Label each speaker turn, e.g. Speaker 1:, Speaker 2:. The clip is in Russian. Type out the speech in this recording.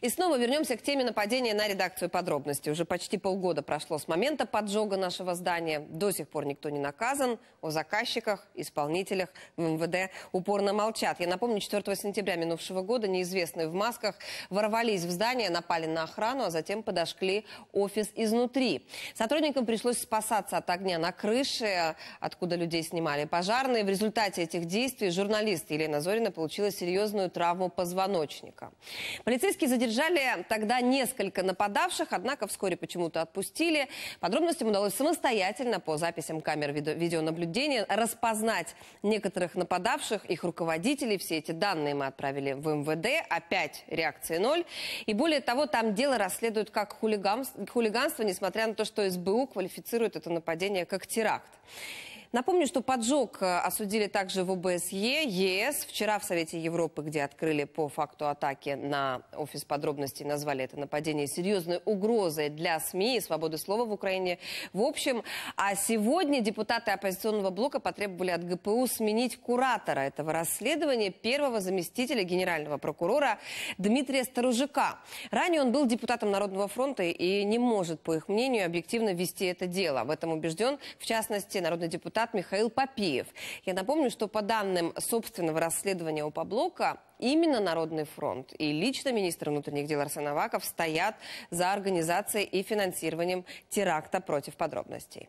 Speaker 1: И снова вернемся к теме нападения на редакцию подробности. Уже почти полгода прошло с момента поджога нашего здания. До сих пор никто не наказан. О заказчиках, исполнителях в МВД упорно молчат. Я напомню, 4 сентября минувшего года неизвестные в масках ворвались в здание, напали на охрану, а затем подошли офис изнутри. Сотрудникам пришлось спасаться от огня на крыше, откуда людей снимали пожарные. В результате этих действий журналист Елена Зорина получила серьезную травму позвоночника. Полицейские задержали Задержали тогда несколько нападавших, однако вскоре почему-то отпустили. Подробностям удалось самостоятельно по записям камер видеонаблюдения распознать некоторых нападавших, их руководителей. Все эти данные мы отправили в МВД. Опять реакции ноль. И более того, там дело расследуют как хулиганство, хулиганство несмотря на то, что СБУ квалифицирует это нападение как теракт. Напомню, что поджог э, осудили также в ОБСЕ, ЕС. Вчера в Совете Европы, где открыли по факту атаки на офис подробностей, назвали это нападение серьезной угрозой для СМИ и свободы слова в Украине. В общем, а сегодня депутаты оппозиционного блока потребовали от ГПУ сменить куратора этого расследования, первого заместителя генерального прокурора Дмитрия Старужика. Ранее он был депутатом Народного фронта и не может, по их мнению, объективно вести это дело. В этом убежден, в частности, народный депутат депутат Михаил Попеев. Я напомню, что по данным собственного расследования у Поблока, именно Народный фронт и лично министр внутренних дел Арсен Аваков стоят за организацией и финансированием теракта против подробностей.